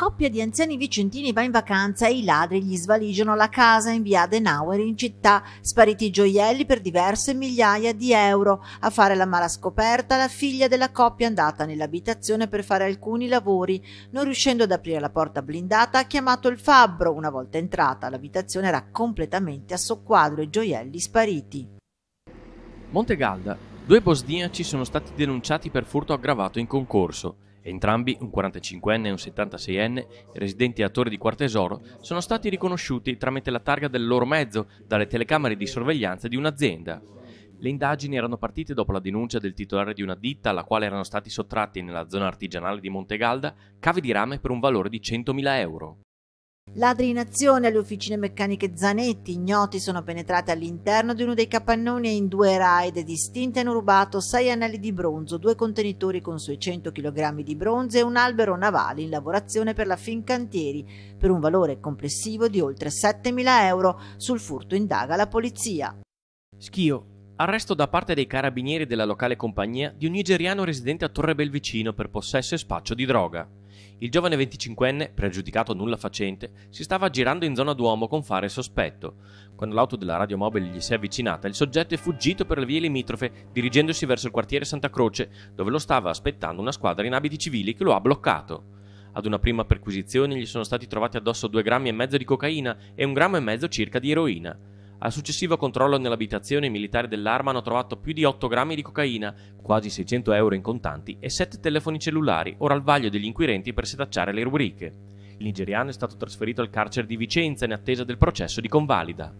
coppia di anziani vicentini va in vacanza e i ladri gli svaligiano la casa in via Adenauer in città, spariti i gioielli per diverse migliaia di euro. A fare la mala scoperta la figlia della coppia è andata nell'abitazione per fare alcuni lavori. Non riuscendo ad aprire la porta blindata ha chiamato il fabbro. Una volta entrata l'abitazione era completamente a soqquadro e i gioielli spariti. Montegalda, due bosniaci sono stati denunciati per furto aggravato in concorso. Entrambi, un 45enne e un 76enne, residenti a Torre di Quartesoro, sono stati riconosciuti tramite la targa del loro mezzo dalle telecamere di sorveglianza di un'azienda. Le indagini erano partite dopo la denuncia del titolare di una ditta alla quale erano stati sottratti nella zona artigianale di Montegalda cavi di rame per un valore di 100.000 euro. Ladri in azione alle officine meccaniche Zanetti, ignoti, sono penetrati all'interno di uno dei capannoni e in due raid distinte hanno rubato sei anelli di bronzo, due contenitori con 600 kg di bronzo e un albero navale in lavorazione per la Fincantieri, per un valore complessivo di oltre 7.000 euro. Sul furto indaga la polizia. Schio, arresto da parte dei carabinieri della locale compagnia di un nigeriano residente a Torre Belvicino per possesso e spaccio di droga. Il giovane 25enne, pregiudicato nulla facente, si stava aggirando in zona Duomo con fare sospetto. Quando l'auto della radiomobile gli si è avvicinata, il soggetto è fuggito per le vie limitrofe, dirigendosi verso il quartiere Santa Croce, dove lo stava aspettando una squadra in abiti civili che lo ha bloccato. Ad una prima perquisizione gli sono stati trovati addosso due grammi e mezzo di cocaina e un grammo e mezzo circa di eroina. Al successivo controllo nell'abitazione i militari dell'arma hanno trovato più di 8 grammi di cocaina, quasi 600 euro in contanti e 7 telefoni cellulari, ora al vaglio degli inquirenti per setacciare le rubriche. Il nigeriano è stato trasferito al carcere di Vicenza in attesa del processo di convalida.